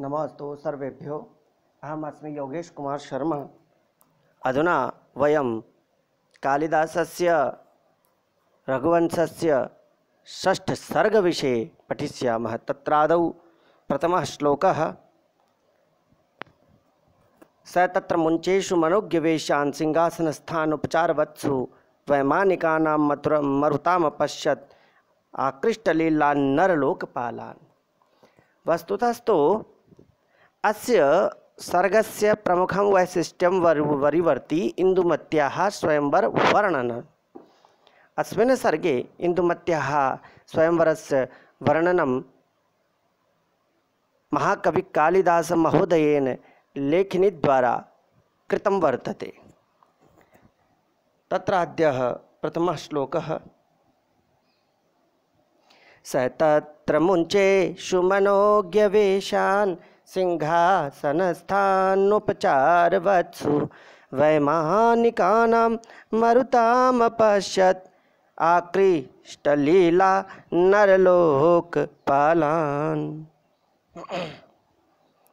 नमस्तु सर्वेभ्यो अहमस्मि योगेश कुमार शर्मा अधुना वयं कालिदासस्य रघुवंशस्य षष्ठसर्गविषये पठिष्यामः तत्रादौ प्रथमः श्लोकः स तत्र मुञ्चेषु मनोज्ञवेशान् सिंहासनस्थानुपचारवत्सु वैमानिकानां मथुर मरुतामपश्यत् आकृष्टलीलान् नरलोकपालान् वस्तुतस्तु अस्य सर्गस्य प्रमुखं वैशिष्ट्यं वर वरिवर्ति इन्दुमत्याः स्वयंवर वर्णन अस्मिन् सर्गे इन्दुमत्याः स्वयंवरस्य वर्णनं महाकविकालिदासमहोदयेन लेखनीद्वारा कृतं वर्तते तत्र अद्यः प्रथमः श्लोकः स तत्र मुञ्चेषु मनोज्ञवेशान् सिंहासनस्थानुपचारवत्सु वैमानिकानां मरुतामपश्यत् आकृष्टलीला नरलोकपालान्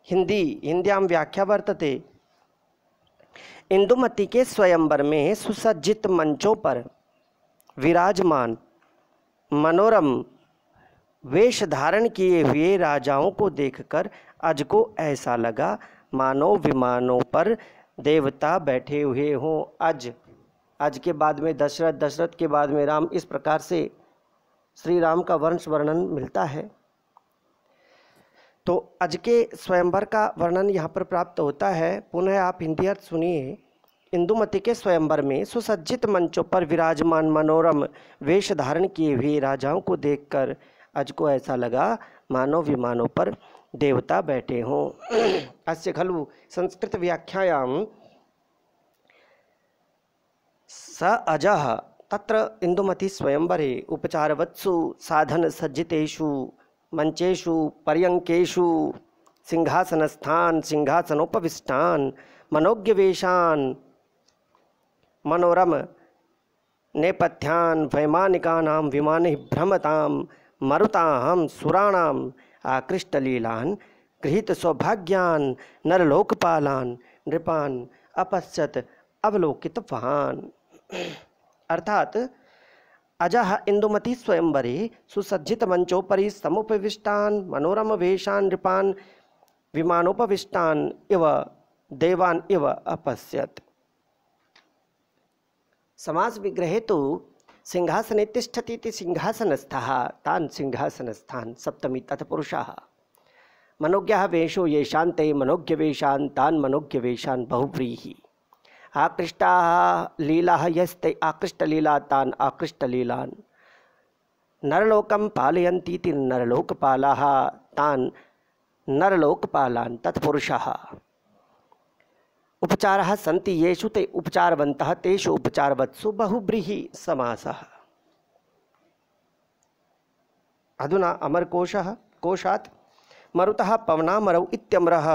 हिंदी हिंद्यां व्याख्या वर्तते इंदुमती के स्वयंवर में सुसज्जित मंचों पर विराजमान मनोरम वेश धारण किए हुए राजाओं को देखकर अज को ऐसा लगा मानो विमानों पर देवता बैठे हुए हों अज अज के बाद में दशरथ दशरथ के बाद में राम इस प्रकार से श्री राम का वंश वर्णन मिलता है तो अज के स्वयंवर का वर्णन यहाँ पर प्राप्त होता है पुनः आप हिंदी अर्थ सुनिए इंदुमती के स्वयंवर में सुसज्जित मंचों पर विराजमान मनोरम वेश धारण किए हुए राजाओं को देखकर आज को ऐसा लगा मानो विमानों पर देवता बैठे हों अस्य खलु संस्कृत व्याख्यायाम स अज तत्र इंदुमति स्वयंवरे उपचारवत्सु साधन सज्जितेषु मंचेषु पर्यंकेषु सिंहासनस्थान सिंहासनोपविष्टान मनोज्ञवेशान मनोरम नेपथ्यान वैमानिकानाम विमान भ्रमताम मरुताहम सुराणाम आकृष्टलीला गृहित सौभाग्यान नरलोकपालान नृपान अपश्यत अवलोकित फहान अर्थात अजह इंदुमती स्वयंवरी सुसज्जित मंचोपरी समुपविष्टान मनोरम वेशान नृपान विमानोपविष्टान इव देवान इव अपश्यत समाज विग्रहे तो सिंहासने तिष्ठती सिंहासनस्थ तान तान् सिंहासनस्थान् सप्तमी तथ पुरुषाः मनोज्ञः वेशो मनोज्ञ वेशान तान मनोज्ञ वेशान बहुव्रीहि आकृष्टा लीला यस्ते आकृष्टलीला तान् आकृष्टलीलान् नरलोक पालयती नरलोकपाला तान नरलोकपाला तत्पुरुषा उपचार सन्ति येषु ते उपचारवन्तः तेषु उपचारवत्सु बहुब्रीहि समासः अधुना अमरकोशः कोशात् मरुतः पवनामरौ इत्यमरः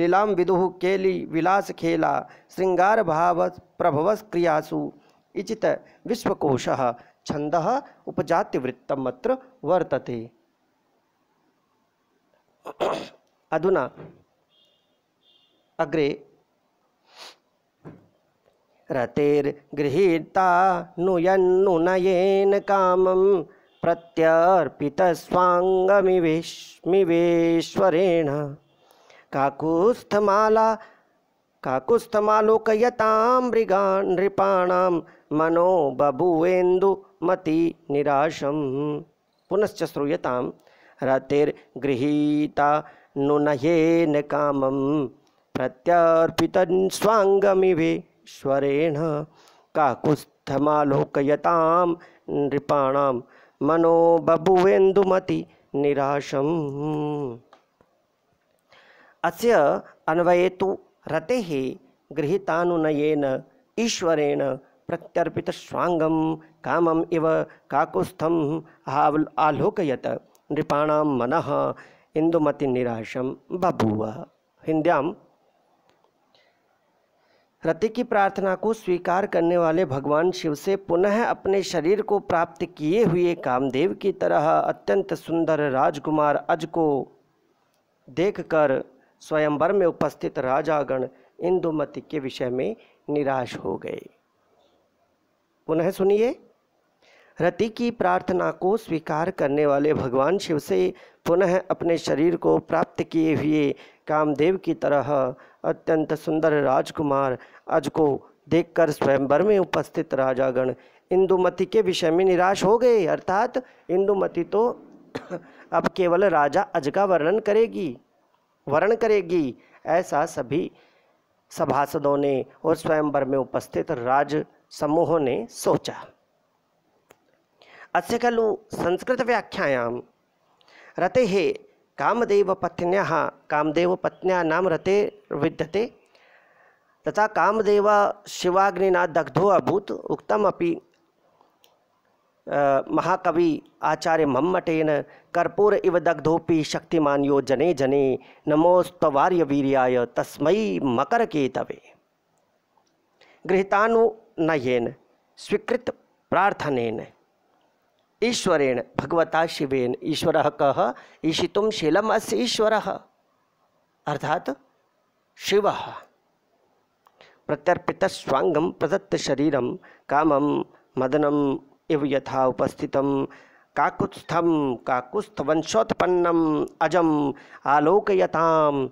लीलां विदुः केली विलासखेला शृङ्गारभावप्रभवस्क्रियासु इचित विश्वकोशः छन्दः उपजातिवृत्तम् अत्र वर्तते अधुना अग्रे रतेर्गृहीता नुयन्नुनयेन कामं प्रत्यर्पितस्वाङ्गमिवेश्मिवेश्वरेण काकुस्थमाला काकुस्थमालोकयतां मृगा नृपाणां मनो बभुवेन्दुमति निराशं पुनश्च श्रूयतां रतिर्गृहीता नुनयेन कामं प्रत्यर्पितं स्वाङ्गमिवे स्वरेण काकुस्थमालोकयताम नृपाण मनो बभुवेन्दुमति निराशम अस्य तो रते गृहीतानुनयन ईश्वरेण ईश्वरेण स्वांगम काम इव काकुस्थम् आव आलोकयत नृपाण मन इन्दुमतिनिराशं बभूव हिंद्याम रति की प्रार्थना को स्वीकार करने वाले भगवान शिव से पुनः अपने शरीर को प्राप्त किए हुए कामदेव की तरह अत्यंत सुंदर राजकुमार अज को देखकर स्वयंवर में उपस्थित राजागण इंदुमती के विषय में निराश हो गए पुनः सुनिए रति की प्रार्थना को स्वीकार करने वाले भगवान शिव से पुनः अपने शरीर को प्राप्त किए हुए कामदेव की तरह अत्यंत सुंदर राजकुमार अज को देखकर स्वयंवर में उपस्थित राजागण इंदुमती के विषय में निराश हो गए अर्थात इंदुमती तो अब केवल राजा अज का वर्णन करेगी वर्ण करेगी ऐसा सभी सभासदों ने और स्वयंवर में उपस्थित राज समूहों ने सोचा अस्य खलु संस्कृत व्याख्यायाम रते हे कामदेव पत्न्या कामदेव पत्न्या नाम रते विद्यते तथा कामदेव शिवाग्निना दग्धो अभूत उक्तम अपि महाकवि आचार्य मम्मटेन कर्पूर इव दग्धोपि शक्तिमान यो जने जने नमोस्तवार्य वीर्याय तस्मै मकर केतवे गृहतानु नयेन स्वीकृत प्रार्थनेन ईश्वरेण भगवता शिवेन ईश्वर कह ईशितुम शीलम अस्य ईश्वर अर्थात शिव प्रत्यर्पित स्वांगम प्रदत्त शरीरम कामम मदनम इव यथा उपस्थित काकुत्स्थम काकुत्स्थ वंशोत्पन्नम अजम आलोकयताम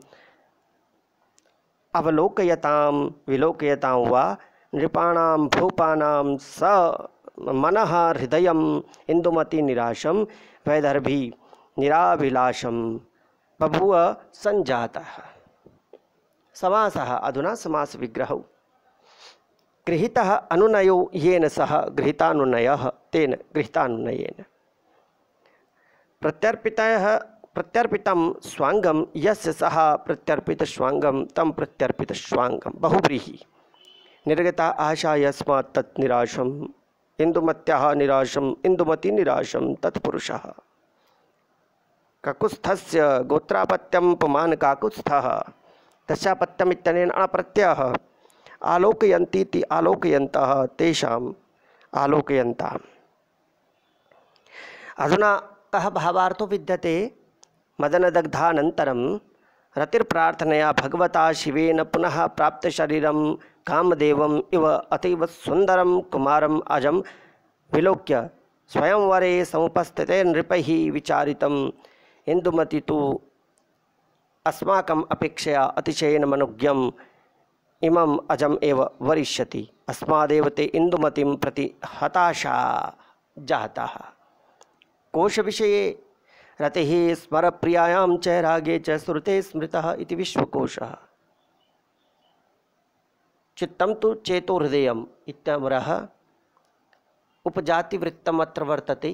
अवलोकयताम विलोकयताम वा नृपाणाम भूपानाम स मन हृदय इंदुमति निराशम वैदर्भी निराभिलाषम बभूव संजाता समास अधुना समास विग्रह गृहीता अनुनयो येन सह गृहीतानुनय तेन गृहीतानुनयेन प्रत्यर्पितय प्रत्यर्पितं स्वाङ्गं यस्य सः प्रत्यर्पितस्वाङ्गं तं प्रत्यर्पितस्वाङ्गं बहुव्रीहि निर्गता आशा यस्मात् तत् निराशं इंदुमत्या निराशम इंदुमती निराशम तत्पुरुष से गोत्रापत्यम पुमान काकुस्थ दशापत्यम इतनेन अप्रत्यय आलोकयंती आलोकयंत तेषा अधुना कह भावार्थो विद्यते मदनदग्धानन्तरं रतिर्प्रार्थनया भगवता शिवेन पुनः प्राप्तशरीरं कामदेव इव अतीव सुंदर कुमार अजम विलोक्य स्वयंवरे समुपस्थित नृप विचारित इंदुमति तो अस्माक अतिशयन मनुज्ञम इमं अजम एव वरिष्यति अस्मादेव ते इंदुमति प्रति हताशा जाता कोश विषय रति स्मर प्रियां च रागे च श्रुते विश्वकोशः चित्तम तो चेतो हृदय इतमरह उपजातिवृत्तम अत्र वर्तते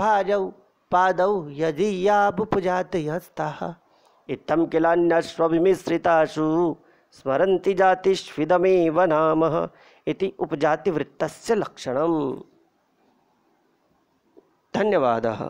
भाजौ पादौ यदीयाबुपजाति हस्ताः इत्थं किलान्यश्वभिमिश्रितासु स्मरती जातिष्विदमेव नाम इति उपजातिवृत्तस्य लक्षणम् धन्यवादः